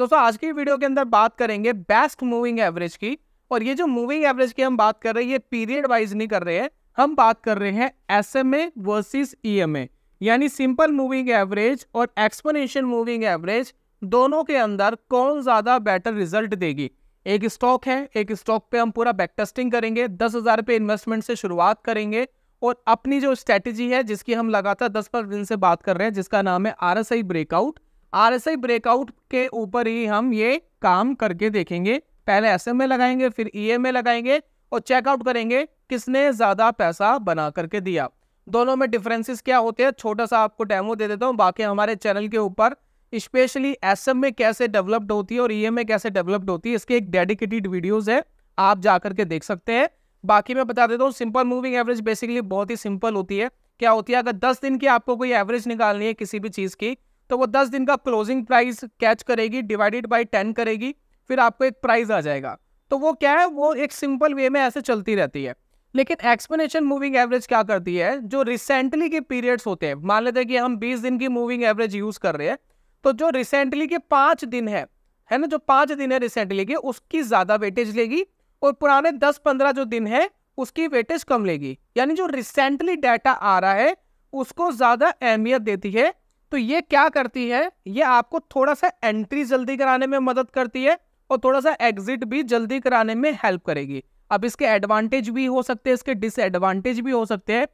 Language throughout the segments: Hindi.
दोस्तों आज की वीडियो के अंदर बात करेंगे बेस्ट मूविंग एवरेज की और ये जो मूविंग एवरेज की हम बात कर रहे हैं ये पीरियड वाइज नहीं कर रहे हैं हम बात कर रहे हैं S M A versus E M A यानी सिंपल मूविंग एवरेज और एक्सपोनेंशियल मूविंग एवरेज दोनों के अंदर कौन ज़्यादा बेटर रिजल्ट देगी एक स्टॉक है एक स्टॉक पे हम पूरा बैक टेस्टिंग करेंगे दस हज़ार पे इन्वेस्टमेंट से शुरुआत करेंगे और अपनी जो स्ट्रैटेजी है जिसकी हम लगातार दस पर दिन से बात कर रहे हैं जिसका नाम है R S I breakout R S I breakout के ऊपर ही हम ये काम करके देखेंगे पहले एस एम ए लगाएंगे फिर ई एम ए लगाएंगे और चेकआउट करेंगे किसने ज़्यादा पैसा बना करके दिया दोनों में डिफरेंसेस क्या होते हैं छोटा सा आपको डेमो दे देता हूँ बाकी हमारे चैनल के ऊपर स्पेशली एस एम में कैसे डेवलप्ड होती है और ई एम में कैसे डेवलप्ड होती है इसके एक डेडिकेटेड वीडियोज़ है आप जा करके देख सकते हैं बाकी मैं बता देता हूँ सिंपल मूविंग एवरेज बेसिकली बहुत ही सिंपल होती है क्या होती है अगर दस दिन की आपको कोई एवरेज निकालनी है किसी भी चीज़ की तो वो दस दिन का क्लोजिंग प्राइस कैच करेगी डिवाइडेड बाई टेन करेगी फिर आपको एक प्राइस आ जाएगा तो वो क्या है वो एक सिंपल वे में ऐसे चलती रहती है लेकिन एक्सपोनेंशियल मूविंग एवरेज क्या करती है जो रिसेंटली के पीरियड्स होते हैं मान लेते हैं कि हम 20 दिन की मूविंग एवरेज यूज़ कर रहे हैं तो जो रिसेंटली के पाँच दिन है है ना जो पाँच दिन है रिसेंटली के उसकी ज़्यादा वेटेज लेगी और पुराने दस पंद्रह जो दिन है उसकी वेटेज कम लेगी यानी जो रिसेंटली डाटा आ रहा है उसको ज़्यादा अहमियत देती है तो ये क्या करती है ये आपको थोड़ा सा एंट्री जल्दी कराने में मदद करती है और थोड़ा सा एग्जिट भी जल्दी कराने में हेल्प करेगी अब इसके एडवांटेज भी हो सकते हैं इसके डिसएडवांटेज भी हो सकते हैं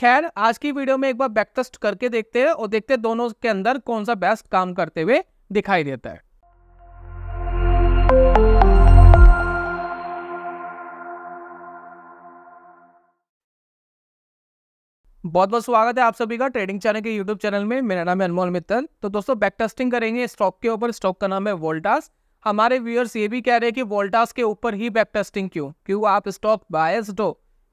खैर आज की वीडियो में एक बार बैक करके देखते हैं और देखते हैं दोनों के अंदर कौन सा बेस्ट काम करते हुए दिखाई देता है बहुत बहुत स्वागत है आप सभी का ट्रेडिंग चैनल के यूट्यूब चैनल में मेरा नाम है अनमोल मित्तल तो दोस्तों बैक टेस्टिंग करेंगे स्टॉक के ऊपर स्टॉक का नाम है वोल्टास हमारे व्यूअर्स ये भी कह रहे हैं कि वोल्टास के ऊपर ही बैक टेस्टिंग क्यों क्यों आप स्टॉक बायस्ड हो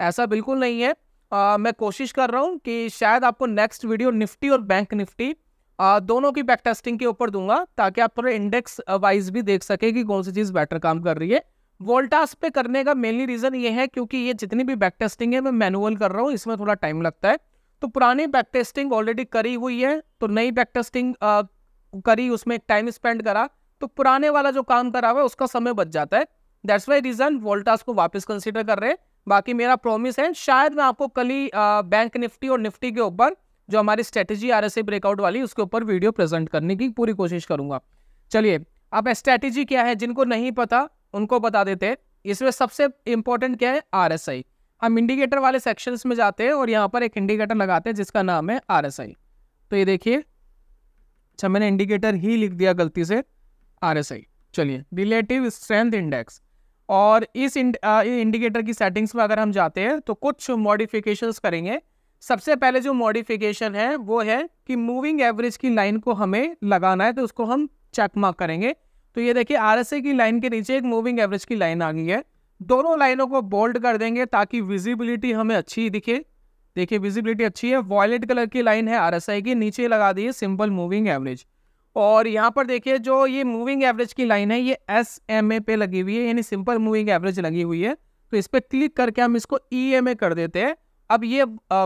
ऐसा बिल्कुल नहीं है आ, मैं कोशिश कर रहा हूँ कि शायद आपको नेक्स्ट वीडियो निफ्टी और बैंक निफ्टी आ, दोनों की बैक टेस्टिंग के ऊपर दूंगा ताकि आप थोड़ा इंडेक्स वाइज भी देख सके कि कौन सी चीज़ बेटर काम कर रही है वोल्टास पे करने का मेनली रीज़न ये है क्योंकि ये जितनी भी बैक टेस्टिंग है मैं मैनुअल कर रहा हूँ इसमें थोड़ा टाइम लगता है तो पुरानी बैक टेस्टिंग ऑलरेडी करी हुई है तो नई बैक टेस्टिंग करी उसमें टाइम स्पेंड करा तो पुराने वाला जो काम करा हुआ है उसका समय बच जाता है दैट्स वाई रीजन वोल्टास को वापस कंसिडर कर रहे हैं बाकी मेरा प्रॉमिस है शायद मैं आपको कल ही बैंक निफ्टी और निफ्टी के ऊपर जो हमारी स्ट्रेटेजी आर एस ब्रेकआउट वाली उसके ऊपर वीडियो प्रेजेंट करने की पूरी कोशिश करूंगा चलिए अब स्ट्रैटेजी क्या है जिनको नहीं पता उनको बता देते हैं इसमें सबसे इंपॉर्टेंट क्या है आर हम इंडिकेटर वाले सेक्शंस में जाते हैं और यहाँ पर एक इंडिकेटर लगाते हैं जिसका नाम है आर एस आई तो ये देखिए अच्छा मैंने इंडिकेटर ही लिख दिया गलती से आर एस आई चलिए रिलेटिव स्ट्रेंथ इंडेक्स और इस इंडिकेटर की सेटिंग्स में अगर हम जाते हैं तो कुछ मॉडिफिकेशंस करेंगे सबसे पहले जो मॉडिफिकेशन है वो है कि मूविंग एवरेज की लाइन को हमें लगाना है तो उसको हम चेक मार्क करेंगे तो ये देखिए आर एस आई की लाइन के नीचे एक मूविंग एवरेज की लाइन आ गई है दोनों लाइनों को बोल्ड कर देंगे ताकि विजिबिलिटी हमें अच्छी दिखे देखिए विजिबिलिटी अच्छी है वॉयलेट कलर की लाइन है आर की नीचे लगा दिए सिंपल मूविंग एवरेज और यहाँ पर देखिए जो ये मूविंग एवरेज की लाइन है ये एस एम ए पे लगी हुई है यानी सिंपल मूविंग एवरेज लगी हुई है तो इस पर क्लिक करके हम इसको ई एम ए कर देते हैं अब ये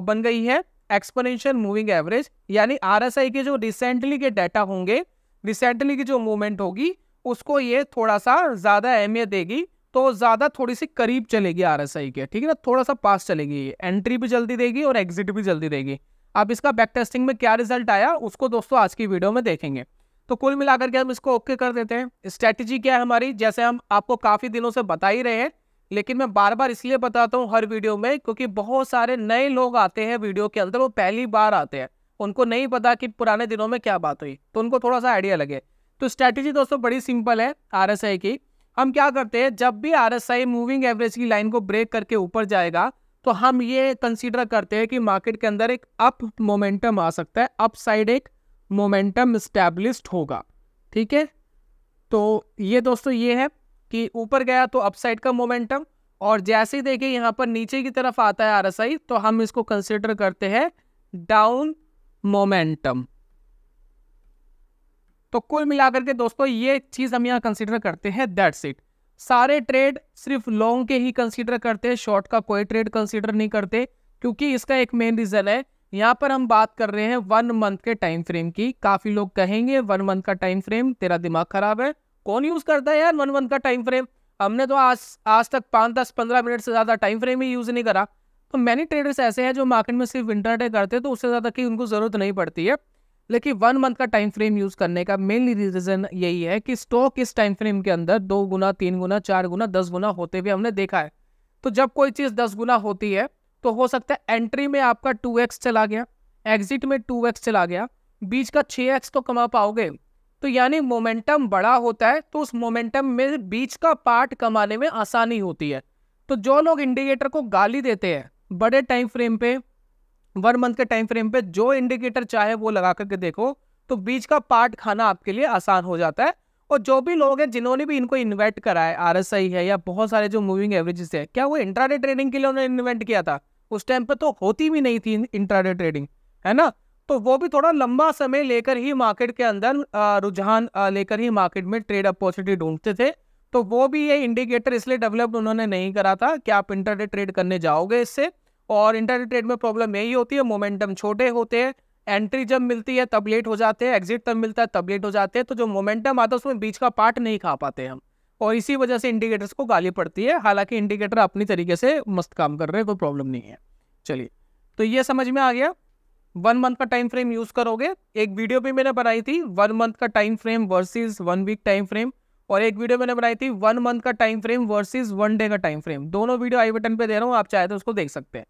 बन गई है एक्सपोनेंशियल मूविंग एवरेज यानी आर के जो रिसेंटली के डाटा होंगे रिसेंटली की जो मूवमेंट होगी उसको ये थोड़ा सा ज़्यादा अहमियत देगी तो ज़्यादा थोड़ी सी करीब चलेगी आर के ठीक है ना थोड़ा सा पास चलेगी ये एंट्री भी जल्दी देगी और एग्जिट भी जल्दी देगी अब इसका बैक टेस्टिंग में क्या रिजल्ट आया उसको दोस्तों आज की वीडियो में देखेंगे तो कुल मिलाकर के हम इसको ओके कर देते हैं स्ट्रैटेजी क्या है हमारी जैसे हम आपको काफ़ी दिनों से बता ही रहे हैं लेकिन मैं बार बार इसलिए बताता हूँ हर वीडियो में क्योंकि बहुत सारे नए लोग आते हैं वीडियो के अंदर वो पहली बार आते हैं उनको नहीं पता कि पुराने दिनों में क्या बात हुई तो उनको थोड़ा सा आइडिया लगे तो स्ट्रैटेजी दोस्तों बड़ी सिंपल है आर की हम क्या करते हैं जब भी R S I moving average की लाइन को ब्रेक करके ऊपर जाएगा तो हम ये कंसिडर करते हैं कि मार्केट के अंदर एक अप मोमेंटम आ सकता है अप साइड एक मोमेंटम स्टैब्लिश होगा ठीक है तो ये दोस्तों ये है कि ऊपर गया तो अपसाइड का मोमेंटम और जैसे ही देखिए यहाँ पर नीचे की तरफ आता है आरएसआई तो हम इसको कंसिडर करते हैं डाउन मोमेंटम तो कुल मिलाकर के दोस्तों ये चीज़ हम यहाँ कंसिडर करते हैं दैट इट सारे ट्रेड सिर्फ लॉन्ग के ही कंसिडर करते हैं शॉर्ट का कोई ट्रेड कंसिडर नहीं करते क्योंकि इसका एक मेन रीज़न है यहाँ पर हम बात कर रहे हैं वन मंथ के टाइम फ्रेम की काफ़ी लोग कहेंगे वन मंथ का टाइम फ्रेम तेरा दिमाग खराब है कौन यूज़ करता है यार वन मंथ का टाइम फ्रेम हमने तो आज आज तक पाँच दस पंद्रह मिनट से ज़्यादा टाइम फ्रेम ही यूज़ नहीं करा तो मैनी ट्रेडर्स ऐसे हैं जो मार्केट में सिर्फ इंटरटे करते हैं तो उससे ज़्यादा की उनको ज़रूरत नहीं पड़ती है लेकिन वन मंथ का टाइम फ्रेम यूज करने का मेनली रीजन यही है कि स्टॉक इस टाइम फ्रेम के अंदर दो गुना तीन गुना चार गुना दस गुना होते हुए हमने देखा है तो जब कोई चीज दस गुना होती है तो हो सकता है एंट्री में आपका टू एक्स चला गया एग्जिट में टू एक्स चला गया बीच का छः एक्स तो कमा पाओगे तो यानी मोमेंटम बड़ा होता है तो उस मोमेंटम में बीच का पार्ट कमाने में आसानी होती है तो जो लोग इंडिकेटर को गाली देते हैं बड़े टाइम फ्रेम पे वन मंथ के टाइम फ्रेम पे जो इंडिकेटर चाहे वो लगा करके देखो तो बीच का पार्ट खाना आपके लिए आसान हो जाता है और जो भी लोग हैं जिन्होंने भी इनको इन्वेस्ट करा है आर है या बहुत सारे जो मूविंग एवरेजेस है क्या वो इंट्रा ट्रेडिंग के लिए उन्होंने इन्वेंट किया था उस टाइम पर तो होती भी नहीं थी इंट्रा ट्रेडिंग है ना तो वो भी थोड़ा लंबा समय लेकर ही मार्केट के अंदर रुझान लेकर ही मार्केट में ट्रेड अपॉर्चुनिटी ढूंढते थे तो वो भी ये इंडिकेटर इसलिए डेवलप्ड उन्होंने नहीं करा था कि आप इंटरनेट ट्रेड करने जाओगे इससे और इंटरनेट ट्रेड में प्रॉब्लम यही होती है मोमेंटम छोटे होते हैं एंट्री जब मिलती है तब लेट हो जाते हैं एग्जिट तब मिलता है तब लेट हो जाते हैं तो जो मोमेंटम आता है उसमें बीच का पार्ट नहीं खा पाते हम और इसी वजह से इंडिकेटर्स को गाली पड़ती है हालांकि इंडिकेटर अपनी तरीके से मस्त काम कर रहे हैं कोई प्रॉब्लम नहीं है चलिए तो ये समझ में आ गया वन मंथ का टाइम फ्रेम यूज़ करोगे एक वीडियो भी मैंने बनाई थी वन मंथ का time frame versus one week time frame और एक वीडियो मैंने बनाई थी वन मंथ का time frame versus one day का टाइम फ्रेम दोनों वीडियो आई बटन पे दे रहा हूँ आप चाहे तो उसको देख सकते हैं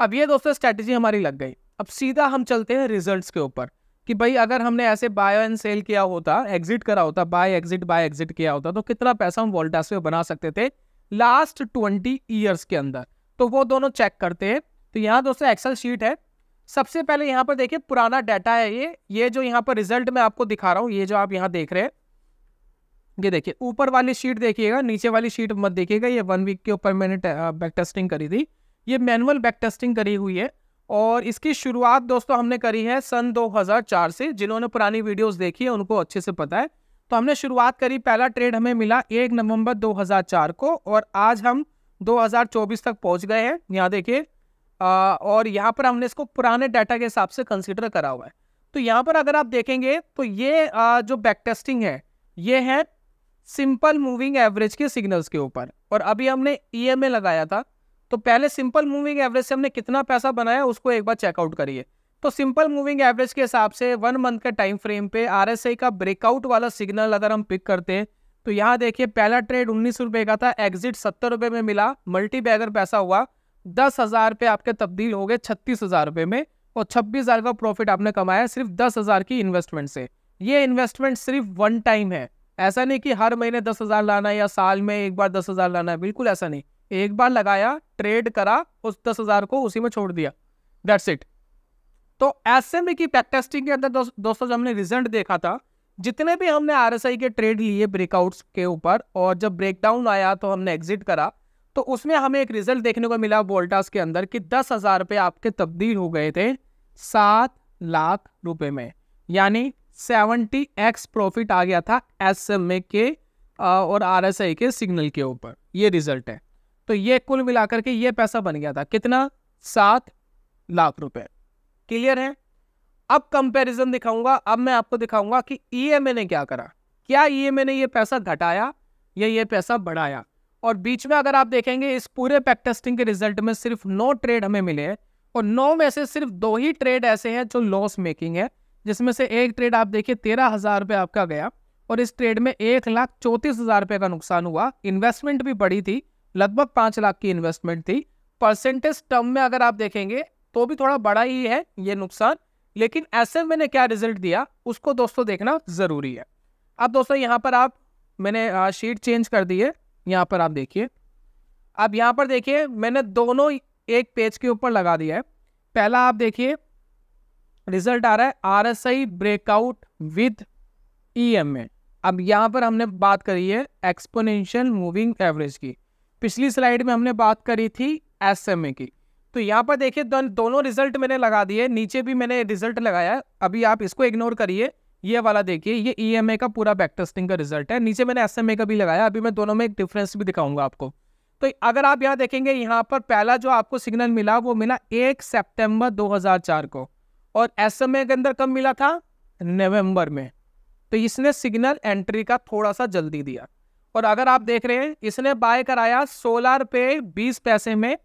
अब ये दोस्तों स्ट्रैटेजी हमारी लग गई अब सीधा हम चलते हैं रिजल्ट्स के ऊपर कि भाई अगर हमने ऐसे बाय एंड सेल किया होता एग्जिट करा होता बाय एग्जिट बाय एग्जिट किया होता तो कितना पैसा हम वोल्टास पे बना सकते थे लास्ट ट्वेंटी ईयर्स के अंदर तो वो दोनों चेक करते हैं तो यहाँ दोस्तों एक्सेल शीट है सबसे पहले यहाँ पर देखिए पुराना डाटा है ये ये जो यहाँ पर रिजल्ट मैं आपको दिखा रहा हूँ ये जो आप यहाँ देख रहे हैं ये देखिए ऊपर वाली शीट देखिएगा नीचे वाली शीट मत देखिएगा ये वन वीक के ऊपर मैंने बैक टेस्टिंग करी थी ये मैनुअल बैक टेस्टिंग करी हुई है और इसकी शुरुआत दोस्तों हमने करी है सन 2004 से जिन्होंने पुरानी वीडियोस देखी है उनको अच्छे से पता है तो हमने शुरुआत करी पहला ट्रेड हमें मिला एक नवंबर 2004 को और आज हम 2024 तक पहुंच गए हैं यहाँ देखिए और यहाँ पर हमने इसको पुराने डाटा के हिसाब से कंसिडर करा हुआ है तो यहाँ पर अगर आप देखेंगे तो ये आ, जो बैक टेस्टिंग है ये है सिंपल मूविंग एवरेज के सिग्नल्स के ऊपर और अभी हमने ई e लगाया था तो पहले सिंपल मूविंग एवरेज से हमने कितना पैसा बनाया उसको एक बार चेकआउट करिए तो सिंपल मूविंग एवरेज के हिसाब से वन मंथ के टाइम फ्रेम पे आरएसआई का ब्रेकआउट वाला सिग्नल अगर हम पिक करते हैं तो यहाँ देखिए पहला ट्रेड उन्नीस रुपये का था एग्जिट सत्तर रुपये में मिला मल्टी बैगर पैसा हुआ दस हज़ार रुपये आपके तब्दील हो गए छत्तीस हज़ार रुपये में और छब्बीस हज़ार का प्रॉफिट आपने कमाया सिर्फ दस हज़ार की इन्वेस्टमेंट से ये इन्वेस्टमेंट सिर्फ वन टाइम है ऐसा नहीं कि हर महीने दस हज़ार लाना है या साल में एक बार दस हज़ार लाना है बिल्कुल ऐसा नहीं एक बार लगाया ट्रेड करा उस दस हज़ार को उसी में छोड़ दिया दैट्स इट तो ऐसे में की पैक टेस्टिंग के अंदर दोस्तों जब हमने रिजल्ट देखा था जितने भी हमने आर के ट्रेड लिए ब्रेकआउट्स के ऊपर और जब ब्रेकडाउन आया तो हमने एग्जिट करा तो उसमें हमें एक रिजल्ट देखने को मिला वोल्टास के अंदर कि दस हज़ार रुपये आपके तब्दील हो गए थे सात लाख रुपए में यानी सेवेंटी एक्स प्रॉफिट आ गया था एस एम ए के और आर एस आई के सिग्नल के ऊपर ये रिजल्ट है तो ये कुल मिलाकर के ये पैसा बन गया था कितना सात लाख रुपए क्लियर है अब कंपैरिजन दिखाऊंगा अब मैं आपको दिखाऊंगा कि ईएमए e ने क्या करा क्या ईएमए e ने ये पैसा घटाया या ये पैसा बढ़ाया और बीच में अगर आप देखेंगे इस पूरे पैक टेस्टिंग के रिजल्ट में सिर्फ नौ ट्रेड हमें मिले हैं और नौ में से सिर्फ दो ही ट्रेड ऐसे हैं जो लॉस मेकिंग है जिसमें से एक ट्रेड आप देखिए तेरह हज़ार रुपये आपका गया और इस ट्रेड में एक लाख चौंतीस हज़ार रुपये का नुकसान हुआ इन्वेस्टमेंट भी बड़ी थी लगभग पाँच लाख की इन्वेस्टमेंट थी परसेंटेज टर्म में अगर आप देखेंगे तो भी थोड़ा बड़ा ही है ये नुकसान लेकिन ऐसे मैंने क्या रिजल्ट दिया उसको दोस्तों देखना ज़रूरी है अब दोस्तों यहाँ पर आप मैंने शीट चेंज कर दी है यहाँ पर आप देखिए अब यहाँ पर देखिए मैंने दोनों एक पेज के ऊपर लगा दिया है पहला आप देखिए रिजल्ट आ रहा है R S I breakout with E M A अब यहाँ पर हमने बात करी है एक्सपोनेंशियल मूविंग एवरेज की पिछली स्लाइड में हमने बात करी थी एस एम ए की तो यहाँ पर देखिए दोनों रिजल्ट मैंने लगा दिए नीचे भी मैंने रिजल्ट लगाया अभी आप इसको इग्नोर करिए ये वाला देखिए ये ई एम ए का पूरा बैक टेस्टिंग का रिजल्ट है नीचे मैंने एस एम ए का भी लगाया अभी मैं दोनों में एक डिफरेंस भी दिखाऊंगा आपको तो अगर आप यहाँ देखेंगे यहाँ पर पहला जो आपको सिग्नल मिला वो मिला एक हज़ार चार को और एस एम ए के अंदर कब मिला था नवम्बर में तो इसने सिग्नल एंट्री का थोड़ा सा जल्दी दिया और अगर आप देख रहे हैं इसने बाय कराया सोलह रुपये बीस पैसे में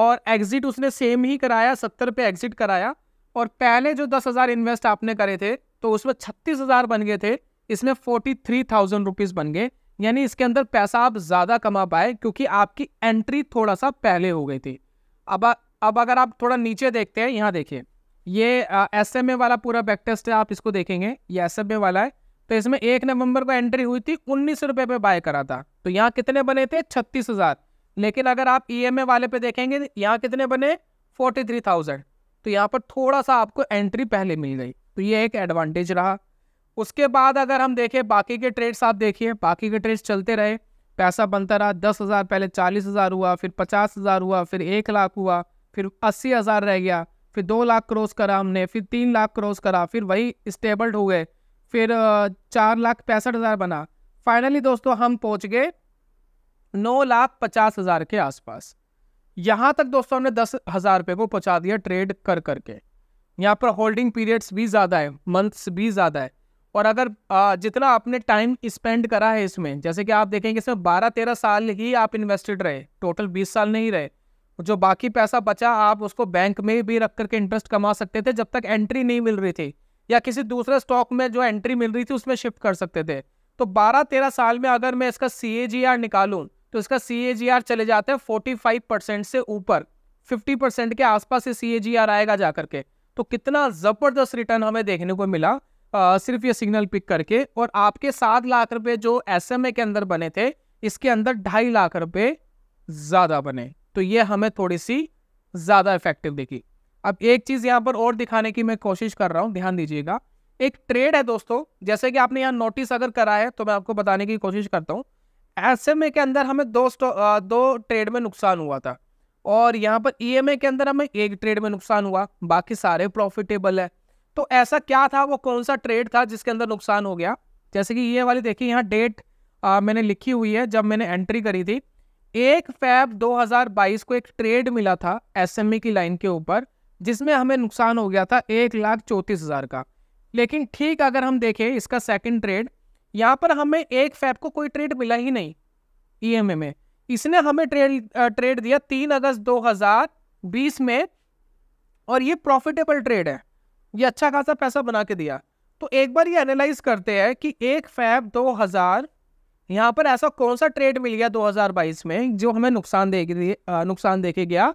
और एग्जिट उसने सेम ही कराया सत्तर रुपये एग्जिट कराया और पहले जो दस हज़ार इन्वेस्ट आपने करे थे तो उसमें छत्तीस हज़ार बन गए थे इसमें फोर्टी थ्री थाउजेंड रुपीज़ बन गए यानी इसके अंदर पैसा आप ज़्यादा कमा पाए क्योंकि आपकी एंट्री थोड़ा सा पहले हो गई थी अब अब अगर आप थोड़ा नीचे देखते हैं यहाँ देखिए ये एस एम ए वाला पूरा बैक टेस्ट है आप इसको देखेंगे ये एस एम ए वाला है तो इसमें एक नवंबर को एंट्री हुई थी उन्नीस रुपये पे बाय करा था तो यहाँ कितने बने थे छत्तीस हज़ार लेकिन अगर आप ई e वाले पे देखेंगे यहाँ कितने बने फोर्टी थ्री थाउजेंड तो यहाँ पर थोड़ा सा आपको एंट्री पहले मिल गई तो ये एक एडवांटेज रहा उसके बाद अगर हम देखें बाकी के ट्रेड्स आप देखिए बाकी के ट्रेड्स चलते रहे पैसा बनता रहा दस हज़ार पहले चालीस हज़ार हुआ फिर पचास हज़ार हुआ फिर एक लाख हुआ फिर अस्सी हज़ार रह गया फिर दो लाख क्रॉस करा हमने फिर तीन लाख क्रॉस करा फिर वही स्टेबल्ड हो गए फिर चार लाख पैंसठ हज़ार बना फाइनली दोस्तों हम पहुंच गए नौ लाख पचास हज़ार के आसपास यहाँ तक दोस्तों हमने दस हज़ार रुपये को पहुँचा दिया ट्रेड कर करके यहाँ पर होल्डिंग पीरियड्स भी ज़्यादा है मंथ्स भी ज़्यादा है और अगर जितना आपने टाइम स्पेंड करा है इसमें जैसे कि आप देखेंगे इसमें बारह तेरह साल ही आप इन्वेस्टेड रहे टोटल बीस साल नहीं रहे जो बाकी पैसा बचा आप उसको बैंक में भी रख करके इंटरेस्ट कमा सकते थे जब तक एंट्री नहीं मिल रही थी या किसी दूसरे स्टॉक में जो एंट्री मिल रही थी उसमें शिफ्ट कर सकते थे तो 12-13 साल में अगर मैं इसका सी ए जी आर निकालूँ तो इसका सी ए जी आर चले जाते हैं फोर्टी फाइव परसेंट से ऊपर फिफ्टी परसेंट के आसपास से सी ए जी आर आएगा जा करके तो कितना ज़बरदस्त रिटर्न हमें देखने को मिला आ, सिर्फ ये सिग्नल पिक करके और आपके सात लाख रुपए जो एस एम ए के अंदर बने थे इसके अंदर ढाई लाख रुपये ज़्यादा बने तो ये हमें थोड़ी सी ज़्यादा इफेक्टिव दिखी अब एक चीज़ यहाँ पर और दिखाने की मैं कोशिश कर रहा हूँ ध्यान दीजिएगा एक ट्रेड है दोस्तों जैसे कि आपने यहाँ नोटिस अगर करा है तो मैं आपको बताने की कोशिश करता हूँ एस के अंदर हमें दो दो ट्रेड में नुकसान हुआ था और यहाँ पर ई e के अंदर हमें एक ट्रेड में नुकसान हुआ बाकी सारे प्रॉफिटेबल है तो ऐसा क्या था वो कौन सा ट्रेड था जिसके अंदर नुकसान हो गया जैसे कि ये वाली देखिए यहाँ डेट आ, मैंने लिखी हुई है जब मैंने एंट्री करी थी एक फैब 2022 को एक ट्रेड मिला था एस की लाइन के ऊपर जिसमें हमें नुकसान हो गया था एक लाख चौंतीस हज़ार का लेकिन ठीक अगर हम देखें इसका सेकंड ट्रेड यहाँ पर हमें एक फैप को कोई ट्रेड मिला ही नहीं ईएमए e में इसने हमें ट्रेड ट्रेड दिया तीन अगस्त 2020 में और ये प्रॉफिटेबल ट्रेड है ये अच्छा खासा पैसा बना के दिया तो एक बार ये एनालाइज करते हैं कि एक फैब दो यहाँ पर ऐसा कौन सा ट्रेड मिल गया 2022 में जो हमें नुकसान दे नुकसान देखे गया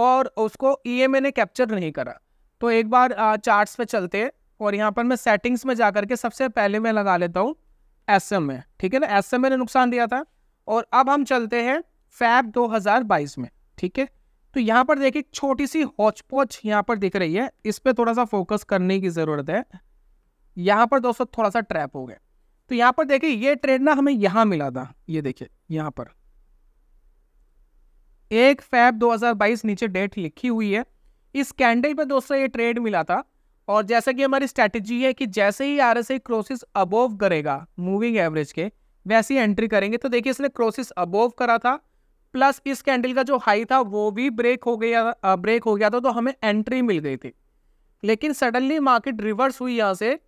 और उसको ई e एम ने कैप्चर नहीं करा तो एक बार चार्ट्स पे चलते हैं और यहाँ पर मैं सेटिंग्स में जा करके सबसे पहले मैं लगा लेता हूँ एस एम में ठीक है ना एस एम ने नुकसान दिया था और अब हम चलते हैं फैब 2022 में ठीक है तो यहाँ पर देखिए छोटी सी हॉच पॉच यहाँ पर दिख रही है इस पर थोड़ा सा फोकस करने की ज़रूरत है यहाँ पर दोस्तों थोड़ा सा ट्रैप हो गया तो यहाँ पर देखिए ये ट्रेड ना हमें यहाँ मिला था ये देखिए यहाँ पर एक फैब 2022 नीचे डेट लिखी हुई है इस कैंडल पर दोस्तों ये ट्रेड मिला था और जैसा कि हमारी स्ट्रैटेजी है कि जैसे ही R S I crosses above करेगा मूविंग एवरेज के वैसे ही एंट्री करेंगे तो देखिए इसने क्रोसिस अबोव करा था प्लस इस कैंडल का जो हाई था वो भी ब्रेक हो गया ब्रेक हो गया था तो हमें एंट्री मिल गई थी लेकिन सडनली मार्केट रिवर्स हुई यहाँ से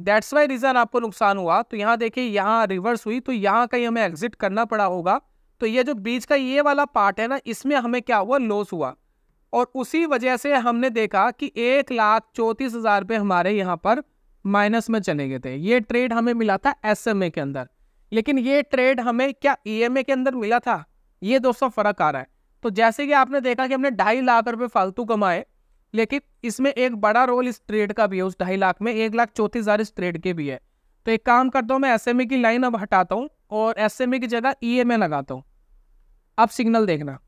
दैट्स वाई रीज़न आपको नुकसान हुआ तो यहाँ देखिए यहाँ रिवर्स हुई तो यहाँ कहीं हमें एग्जिट करना पड़ा होगा तो ये जो बीच का ये वाला पार्ट है ना इसमें हमें क्या हुआ लॉस हुआ और उसी वजह से हमने देखा कि एक लाख चौंतीस हज़ार रुपये हमारे यहाँ पर माइनस में चले गए थे ये ट्रेड हमें मिला था एस के अंदर लेकिन ये ट्रेड हमें क्या ई e के अंदर मिला था ये दोस्तों फ़र्क आ रहा है तो जैसे कि आपने देखा कि हमने ढाई लाख रुपये फालतू कमाए लेकिन इसमें एक बड़ा रोल इस ट्रेड का भी है उस ढाई लाख में एक लाख चौंतीस हज़ार इस ट्रेड के भी है तो एक काम करता हूँ मैं एस की लाइन अब हटाता हूँ और एस की जगह ई e लगाता हूँ अब सिग्नल देखना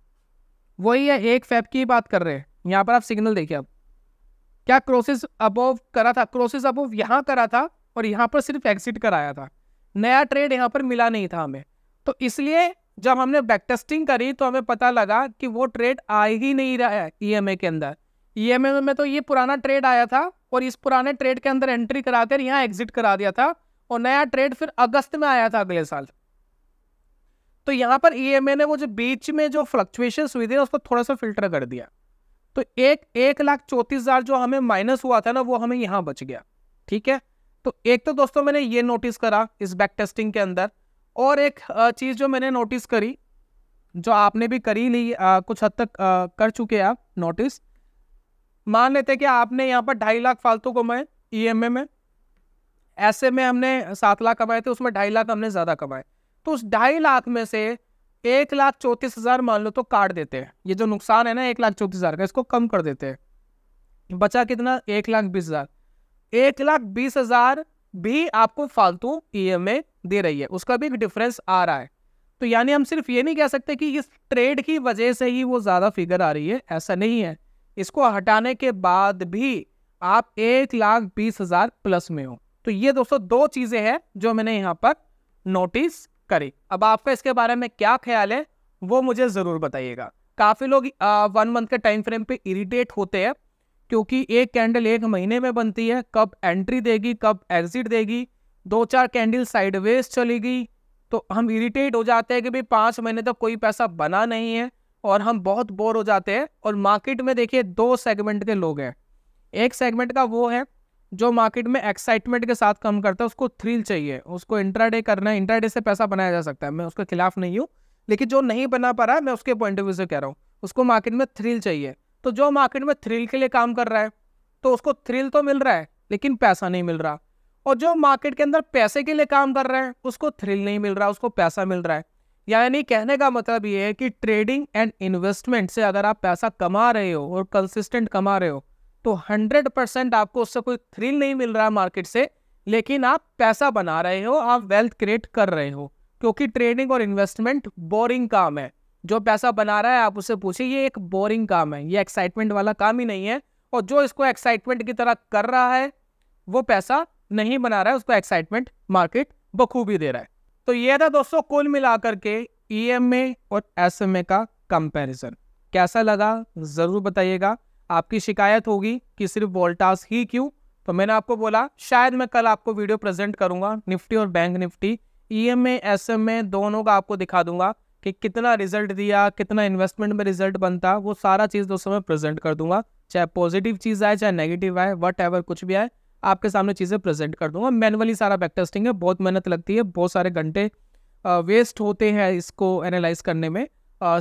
वही है एक फैप की बात कर रहे हैं यहाँ पर आप सिग्नल देखिए अब क्या क्रोसेस अबोव करा था क्रोसेस अबोव यहाँ करा था और यहाँ पर सिर्फ एग्जिट कराया था नया ट्रेड यहाँ पर मिला नहीं था हमें तो इसलिए जब हमने बैक टेस्टिंग करी तो हमें पता लगा कि वो ट्रेड आ ही नहीं रहा है ई e के अंदर ई e में तो ये पुराना ट्रेड आया था और इस पुराने ट्रेड के अंदर एंट्री कराकर यहाँ एग्जिट करा दिया था और नया ट्रेड फिर अगस्त में आया था अगले साल तो यहाँ पर ई एम ए ने वो जो बीच में जो फ्लक्चुएशन हुई थी ना उसको थोड़ा सा फिल्टर कर दिया तो एक एक लाख चौंतीस हज़ार जो हमें माइनस हुआ था ना वो हमें यहाँ बच गया ठीक है तो एक तो दोस्तों मैंने ये नोटिस करा इस बैक टेस्टिंग के अंदर और एक चीज़ जो मैंने नोटिस करी जो आपने भी करी ली आ, कुछ हद तक आ, कर चुके आप नोटिस मान लेते कि आपने यहाँ पर ढाई लाख फालतू कमाए ई e में ऐसे में हमने सात लाख कमाए थे उसमें ढाई लाख हमने ज़्यादा कमाए तो उस ढाई लाख में से एक लाख चौंतीस हज़ार मान लो तो काट देते हैं ये जो नुकसान है ना एक लाख चौंतीस हज़ार का इसको कम कर देते हैं बचा कितना एक लाख बीस हज़ार एक लाख बीस हज़ार भी आपको फालतू ईएमए e दे रही है उसका भी एक डिफरेंस आ रहा है तो यानी हम सिर्फ ये नहीं कह सकते कि इस ट्रेड की वजह से ही वो ज़्यादा फिगर आ रही है ऐसा नहीं है इसको हटाने के बाद भी आप एक लाख बीस हज़ार प्लस में हो तो ये दोस्तों दो चीज़ें हैं जो मैंने यहाँ पर नोटिस करें अब आपका इसके बारे में क्या ख्याल है वो मुझे ज़रूर बताइएगा काफ़ी लोग वन मंथ के टाइम फ्रेम पे इरिटेट होते हैं क्योंकि एक कैंडल एक महीने में बनती है कब एंट्री देगी कब एग्जिट देगी दो चार कैंडल साइडवेज चलेगी तो हम इरिटेट हो जाते हैं कि भाई पाँच महीने तक तो कोई पैसा बना नहीं है और हम बहुत बोर हो जाते हैं और मार्केट में देखिए दो सेगमेंट के लोग हैं एक सेगमेंट का वो है जो मार्केट में एक्साइटमेंट के साथ कम करता है उसको थ्रिल चाहिए उसको इंट्राडे करना है इंट्राडे से पैसा बनाया जा सकता है मैं उसके खिलाफ नहीं हूँ लेकिन जो नहीं बना पा रहा है मैं उसके पॉइंट ऑफ व्यू से कह रहा हूँ उसको मार्केट में थ्रिल चाहिए तो जो मार्केट में थ्रिल के लिए काम कर रहा है तो उसको थ्रिल तो मिल रहा है लेकिन पैसा नहीं मिल रहा और जो मार्केट के अंदर पैसे के लिए काम कर रहे हैं उसको थ्रिल नहीं मिल रहा उसको पैसा मिल रहा है यानी कहने का मतलब ये है कि ट्रेडिंग एंड इन्वेस्टमेंट से अगर आप पैसा कमा रहे हो और कंसिस्टेंट कमा रहे हो तो 100 परसेंट आपको उससे कोई थ्रिल नहीं मिल रहा है मार्केट से लेकिन आप पैसा बना रहे हो आप वेल्थ क्रिएट कर रहे हो क्योंकि ट्रेडिंग और इन्वेस्टमेंट बोरिंग काम है जो पैसा बना रहा है आप उससे पूछिए ये एक बोरिंग काम है ये एक्साइटमेंट वाला काम ही नहीं है और जो इसको एक्साइटमेंट की तरह कर रहा है वो पैसा नहीं बना रहा है उसको एक्साइटमेंट मार्केट बखूबी दे रहा है तो ये था दोस्तों कुल मिलाकर के ई e और एस का कंपेरिजन कैसा लगा ज़रूर बताइएगा आपकी शिकायत होगी कि सिर्फ वोल्टास ही क्यों तो मैंने आपको बोला शायद मैं कल आपको वीडियो प्रेजेंट करूंगा निफ्टी और bank Nifty E M SMA दोनों का आपको दिखा दूंगा कि कितना रिजल्ट दिया कितना इन्वेस्टमेंट में रिजल्ट बनता वो सारा चीज़ दोस्तों मैं प्रेजेंट कर दूंगा चाहे पॉजिटिव चीज़ आए चाहे नेगेटिव आए वट एवर कुछ भी आए आपके सामने चीज़ें प्रेजेंट कर दूंगा मैनुअली सारा बैक टेस्टिंग है बहुत मेहनत लगती है बहुत सारे घंटे वेस्ट होते हैं इसको एनालाइज करने में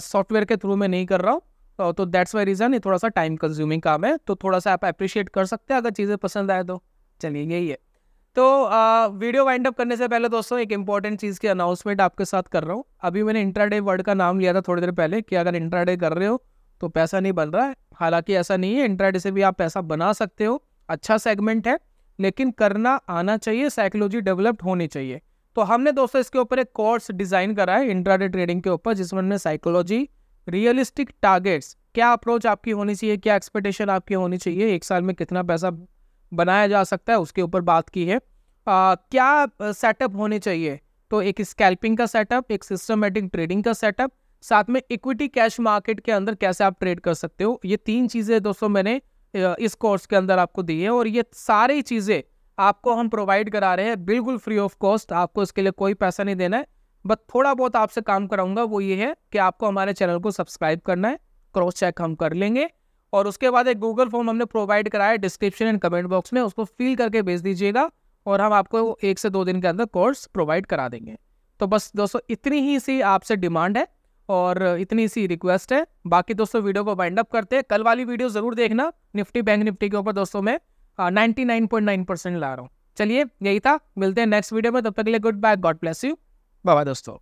सॉफ्टवेयर के थ्रू मैं नहीं कर रहा हूँ तो दैट्स वाई रीज़न ये थोड़ा सा टाइम कंज्यूमिंग काम है तो थोड़ा सा आप अप्रिशिएट कर सकते हैं अगर चीज़ें पसंद आए तो चलिए यही है तो आ, वीडियो वाइंड अप करने से पहले दोस्तों एक इंपॉर्टेंट चीज़ की अनाउंसमेंट आपके साथ कर रहा हूँ अभी मैंने इंट्राडे वर्ड का नाम लिया था थोड़ी देर पहले कि अगर इंट्राडे कर रहे हो तो पैसा नहीं बन रहा है हालांकि ऐसा नहीं है इंट्राडे से भी आप पैसा बना सकते हो अच्छा सेगमेंट है लेकिन करना आना चाहिए साइकोलॉजी डेवलप्ड होनी चाहिए तो हमने दोस्तों इसके ऊपर एक कोर्स डिज़ाइन करा है इंट्राडे ट्रेडिंग के ऊपर जिसमें हमने साइकोलॉजी रियलिस्टिक टारगेट्स क्या अप्रोच आपकी होनी चाहिए क्या एक्सपेक्टेशन आपकी होनी चाहिए एक साल में कितना पैसा बनाया जा सकता है उसके ऊपर बात की है आ, क्या सेटअप होने चाहिए तो एक स्कैल्पिंग का सेटअप एक सिस्टमेटिक ट्रेडिंग का सेटअप साथ में इक्विटी कैश मार्केट के अंदर कैसे आप ट्रेड कर सकते हो ये तीन चीज़ें दोस्तों मैंने इस कोर्स के अंदर आपको दी है और ये सारी चीज़ें आपको हम प्रोवाइड करा रहे हैं बिल्कुल फ्री ऑफ कॉस्ट आपको इसके लिए कोई पैसा नहीं देना है बस थोड़ा बहुत आपसे काम कराऊंगा वो ये है कि आपको हमारे चैनल को सब्सक्राइब करना है क्रॉस चेक हम कर लेंगे और उसके बाद एक गूगल फॉर्म हमने प्रोवाइड कराया डिस्क्रिप्शन एंड कमेंट बॉक्स में उसको फिल करके भेज दीजिएगा और हम आपको एक से दो दिन के अंदर कोर्स प्रोवाइड करा देंगे तो बस दोस्तों इतनी ही सी आपसे डिमांड है और इतनी सी रिक्वेस्ट है बाकी दोस्तों वीडियो को वाइंड अप करते हैं कल वाली वीडियो ज़रूर देखना निफ्टी बैंक निफ्टी के ऊपर दोस्तों मैं ninety nine point nine percent ला रहा हूँ चलिए यही था मिलते हैं नेक्स्ट वीडियो में तब तक के लिए good bye God bless you bye दोस्तों